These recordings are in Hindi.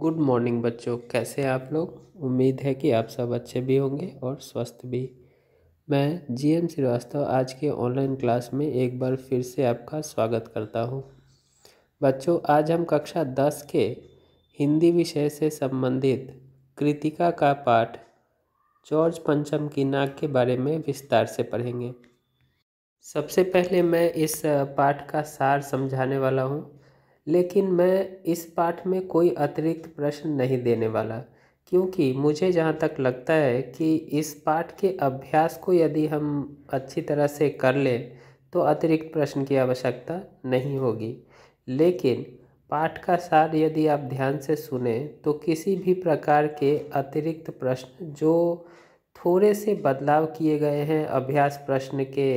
गुड मॉर्निंग बच्चों कैसे आप लोग उम्मीद है कि आप सब अच्छे भी होंगे और स्वस्थ भी मैं जी एम श्रीवास्तव आज के ऑनलाइन क्लास में एक बार फिर से आपका स्वागत करता हूँ बच्चों आज हम कक्षा दस के हिंदी विषय से संबंधित कृतिका का पाठ जॉर्ज पंचम की नाक के बारे में विस्तार से पढ़ेंगे सबसे पहले मैं इस पाठ का सार समझाने वाला हूँ लेकिन मैं इस पाठ में कोई अतिरिक्त प्रश्न नहीं देने वाला क्योंकि मुझे जहाँ तक लगता है कि इस पाठ के अभ्यास को यदि हम अच्छी तरह से कर लें तो अतिरिक्त प्रश्न की आवश्यकता नहीं होगी लेकिन पाठ का सार यदि आप ध्यान से सुने तो किसी भी प्रकार के अतिरिक्त प्रश्न जो थोड़े से बदलाव किए गए हैं अभ्यास प्रश्न के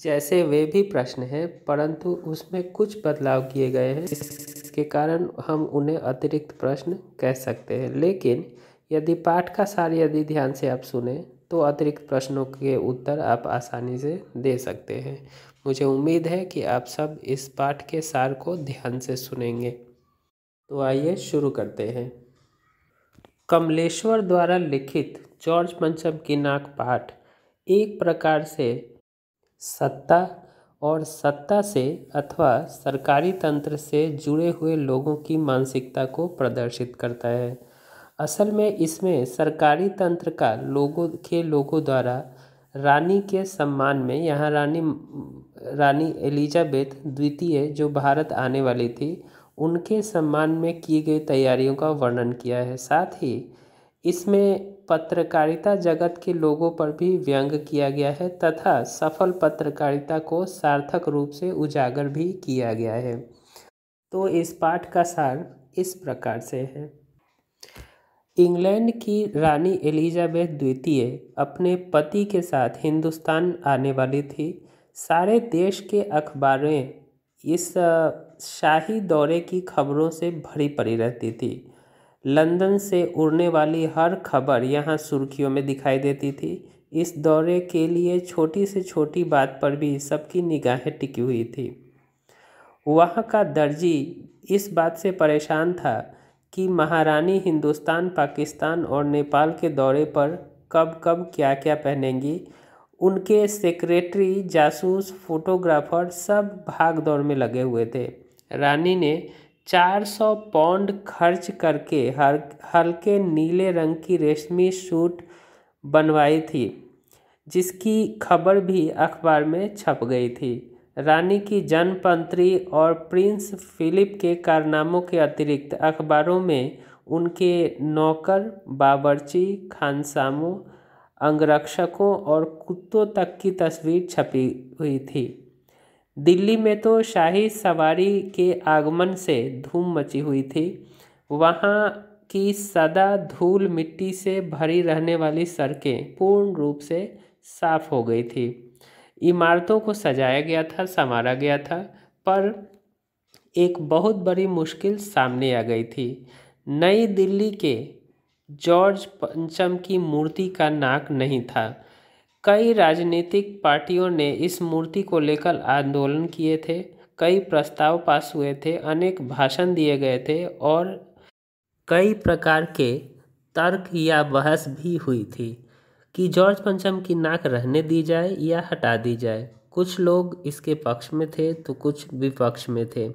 जैसे वे भी प्रश्न हैं परंतु उसमें कुछ बदलाव किए गए हैं इसके कारण हम उन्हें अतिरिक्त प्रश्न कह सकते हैं लेकिन यदि पाठ का सार यदि ध्यान से आप सुने तो अतिरिक्त प्रश्नों के उत्तर आप आसानी से दे सकते हैं मुझे उम्मीद है कि आप सब इस पाठ के सार को ध्यान से सुनेंगे तो आइए शुरू करते हैं कमलेश्वर द्वारा लिखित जॉर्ज पंचम की नाक पाठ एक प्रकार से सत्ता और सत्ता से अथवा सरकारी तंत्र से जुड़े हुए लोगों की मानसिकता को प्रदर्शित करता है असल में इसमें सरकारी तंत्र का लोगों के लोगों द्वारा रानी के सम्मान में यहाँ रानी रानी एलिजाबेथ द्वितीय जो भारत आने वाली थी उनके सम्मान में की गई तैयारियों का वर्णन किया है साथ ही इसमें पत्रकारिता जगत के लोगों पर भी व्यंग किया गया है तथा सफल पत्रकारिता को सार्थक रूप से उजागर भी किया गया है तो इस पाठ का सार इस प्रकार से है इंग्लैंड की रानी एलिजाबेथ द्वितीय अपने पति के साथ हिंदुस्तान आने वाली थी सारे देश के अखबारें इस शाही दौरे की खबरों से भरी पड़ी रहती थी लंदन से उड़ने वाली हर खबर यहाँ सुर्खियों में दिखाई देती थी इस दौरे के लिए छोटी से छोटी बात पर भी सबकी निगाहें टिकी हुई थी वहाँ का दर्जी इस बात से परेशान था कि महारानी हिंदुस्तान पाकिस्तान और नेपाल के दौरे पर कब कब क्या क्या पहनेंगी उनके सेक्रेटरी जासूस फोटोग्राफर सब भाग दौड़ में लगे हुए थे रानी ने चार सौ पौंड खर्च करके हर हल्के नीले रंग की रेशमी सूट बनवाई थी जिसकी खबर भी अखबार में छप गई थी रानी की जनपंत्री और प्रिंस फिलिप के कारनामों के अतिरिक्त अखबारों में उनके नौकर बाबरची खानसामों अंगरक्षकों और कुत्तों तक की तस्वीर छपी हुई थी दिल्ली में तो शाही सवारी के आगमन से धूम मची हुई थी वहाँ की सदा धूल मिट्टी से भरी रहने वाली सड़कें पूर्ण रूप से साफ हो गई थी इमारतों को सजाया गया था संवारा गया था पर एक बहुत बड़ी मुश्किल सामने आ गई थी नई दिल्ली के जॉर्ज पंचम की मूर्ति का नाक नहीं था कई राजनीतिक पार्टियों ने इस मूर्ति को लेकर आंदोलन किए थे कई प्रस्ताव पास हुए थे अनेक भाषण दिए गए थे और कई प्रकार के तर्क या बहस भी हुई थी कि जॉर्ज पंचम की नाक रहने दी जाए या हटा दी जाए कुछ लोग इसके पक्ष में थे तो कुछ विपक्ष में थे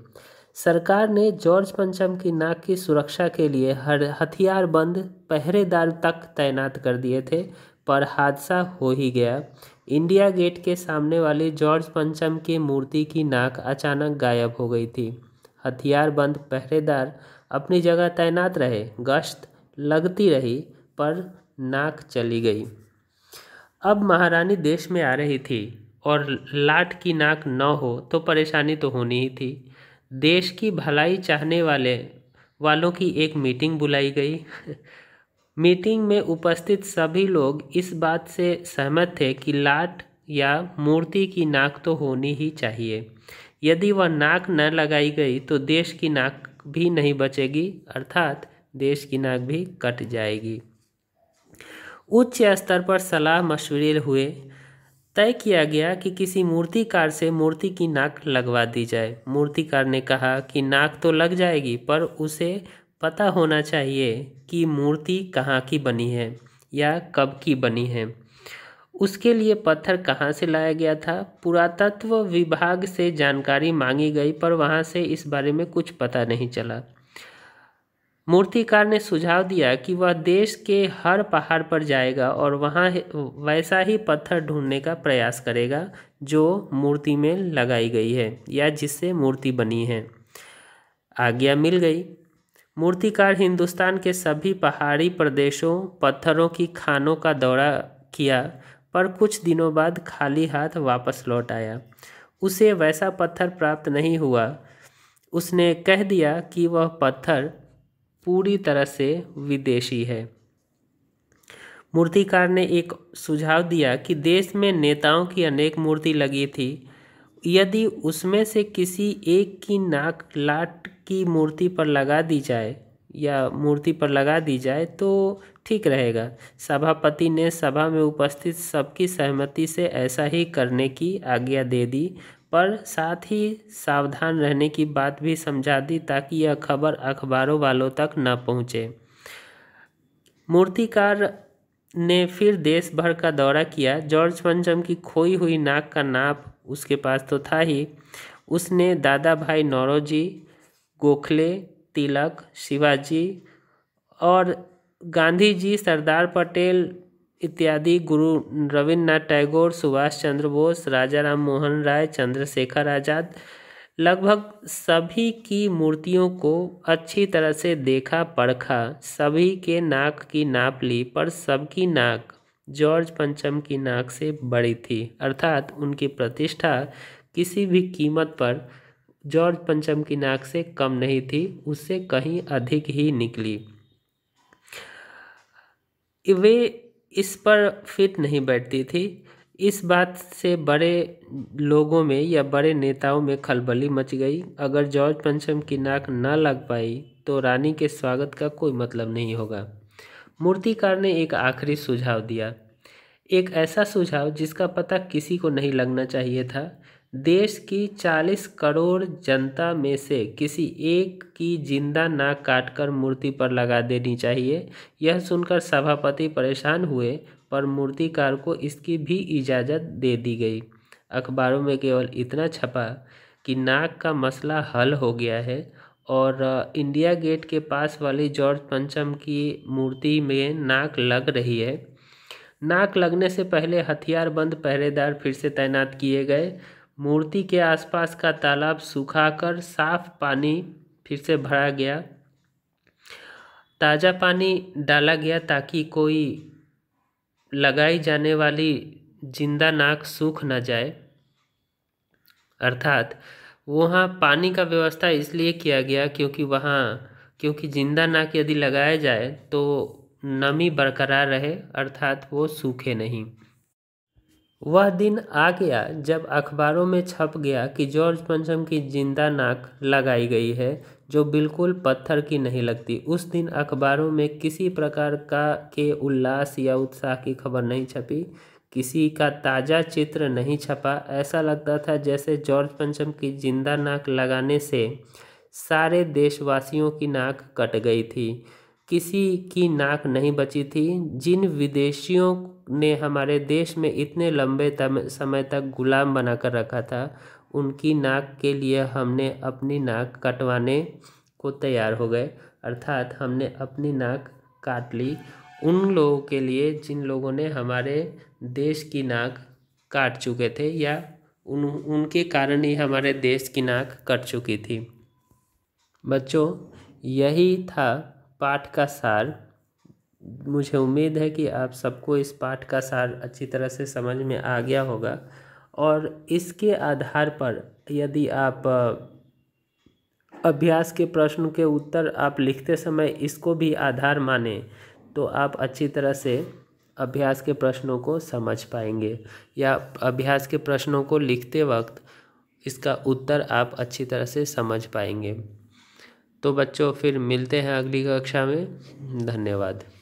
सरकार ने जॉर्ज पंचम की नाक की सुरक्षा के लिए हर हथियारबंद पहरेदार तक तैनात कर दिए थे पर हादसा हो ही गया इंडिया गेट के सामने वाली जॉर्ज पंचम की मूर्ति की नाक अचानक गायब हो गई थी हथियारबंद पहरेदार अपनी जगह तैनात रहे गश्त लगती रही पर नाक चली गई अब महारानी देश में आ रही थी और लाट की नाक न हो तो परेशानी तो होनी ही थी देश की भलाई चाहने वाले वालों की एक मीटिंग बुलाई गई मीटिंग में उपस्थित सभी लोग इस बात से सहमत थे कि लाट या मूर्ति की नाक तो होनी ही चाहिए यदि वह नाक न लगाई गई तो देश की नाक भी नहीं बचेगी अर्थात देश की नाक भी कट जाएगी उच्च स्तर पर सलाह मशवरे हुए तय किया गया कि किसी मूर्तिकार से मूर्ति की नाक लगवा दी जाए मूर्तिकार ने कहा कि नाक तो लग जाएगी पर उसे पता होना चाहिए कि मूर्ति कहाँ की बनी है या कब की बनी है उसके लिए पत्थर कहाँ से लाया गया था पुरातत्व विभाग से जानकारी मांगी गई पर वहाँ से इस बारे में कुछ पता नहीं चला मूर्तिकार ने सुझाव दिया कि वह देश के हर पहाड़ पर जाएगा और वहाँ वैसा ही पत्थर ढूंढने का प्रयास करेगा जो मूर्ति में लगाई गई है या जिससे मूर्ति बनी है आज्ञा मिल गई मूर्तिकार हिंदुस्तान के सभी पहाड़ी प्रदेशों पत्थरों की खानों का दौरा किया पर कुछ दिनों बाद खाली हाथ वापस लौट आया उसे वैसा पत्थर प्राप्त नहीं हुआ उसने कह दिया कि वह पत्थर पूरी तरह से विदेशी है मूर्तिकार ने एक सुझाव दिया कि देश में नेताओं की अनेक मूर्ति लगी थी यदि उसमें से किसी एक की नाक लाट की मूर्ति पर लगा दी जाए या मूर्ति पर लगा दी जाए तो ठीक रहेगा सभापति ने सभा में उपस्थित सबकी सहमति से ऐसा ही करने की आज्ञा दे दी पर साथ ही सावधान रहने की बात भी समझा दी ताकि यह खबर अखबारों वालों तक न पहुँचे मूर्तिकार ने फिर देश भर का दौरा किया जॉर्ज पंचम की खोई हुई नाक का नाप उसके पास तो था ही उसने दादा भाई नौरोजी गोखले तिलक शिवाजी और गांधी जी सरदार पटेल इत्यादि गुरु रविन्द्रनाथ टैगोर सुभाष चंद्र बोस राजा राम मोहन राय चंद्रशेखर आज़ाद लगभग सभी की मूर्तियों को अच्छी तरह से देखा परखा सभी के नाक की नाप ली पर सबकी नाक जॉर्ज पंचम की नाक से बड़ी थी अर्थात उनकी प्रतिष्ठा किसी भी कीमत पर जॉर्ज पंचम की नाक से कम नहीं थी उससे कहीं अधिक ही निकली वे इस पर फिट नहीं बैठती थी इस बात से बड़े लोगों में या बड़े नेताओं में खलबली मच गई अगर जॉर्ज पंचम की नाक ना लग पाई तो रानी के स्वागत का कोई मतलब नहीं होगा मूर्तिकार ने एक आखिरी सुझाव दिया एक ऐसा सुझाव जिसका पता किसी को नहीं लगना चाहिए था देश की चालीस करोड़ जनता में से किसी एक की जिंदा नाक काटकर मूर्ति पर लगा देनी चाहिए यह सुनकर सभापति परेशान हुए पर मूर्तिकार को इसकी भी इजाज़त दे दी गई अखबारों में केवल इतना छपा कि नाक का मसला हल हो गया है और इंडिया गेट के पास वाली जॉर्ज पंचम की मूर्ति में नाक लग रही है नाक लगने से पहले हथियारबंद पहरेदार फिर से तैनात किए गए मूर्ति के आसपास का तालाब सुखाकर साफ पानी फिर से भरा गया ताज़ा पानी डाला गया ताकि कोई लगाई जाने वाली जिंदा नाक सूख न जाए अर्थात वहाँ पानी का व्यवस्था इसलिए किया गया क्योंकि वहाँ क्योंकि जिंदा नाक यदि लगाया जाए तो नमी बरकरार रहे अर्थात वो सूखे नहीं वह दिन आ गया जब अखबारों में छप गया कि जॉर्ज पंचम की जिंदा नाक लगाई गई है जो बिल्कुल पत्थर की नहीं लगती उस दिन अखबारों में किसी प्रकार का के उल्लास या उत्साह की खबर नहीं छपी किसी का ताज़ा चित्र नहीं छपा ऐसा लगता था जैसे जॉर्ज पंचम की जिंदा नाक लगाने से सारे देशवासियों की नाक कट गई थी किसी की नाक नहीं बची थी जिन विदेशियों ने हमारे देश में इतने लंबे समय तक गुलाम बनाकर रखा था उनकी नाक के लिए हमने अपनी नाक कटवाने को तैयार हो गए अर्थात हमने अपनी नाक काट ली उन लोगों के लिए जिन लोगों ने हमारे देश की नाक काट चुके थे या उन उनके कारण ही हमारे देश की नाक कट चुकी थी बच्चों यही था पाठ का सार मुझे उम्मीद है कि आप सबको इस पाठ का सार अच्छी तरह से समझ में आ गया होगा और इसके आधार पर यदि आप अभ्यास के प्रश्न के उत्तर आप लिखते समय इसको भी आधार माने तो आप अच्छी तरह से अभ्यास के प्रश्नों को समझ पाएंगे या अभ्यास के प्रश्नों को लिखते वक्त इसका उत्तर आप अच्छी तरह से समझ पाएंगे तो बच्चों फिर मिलते हैं अगली कक्षा में धन्यवाद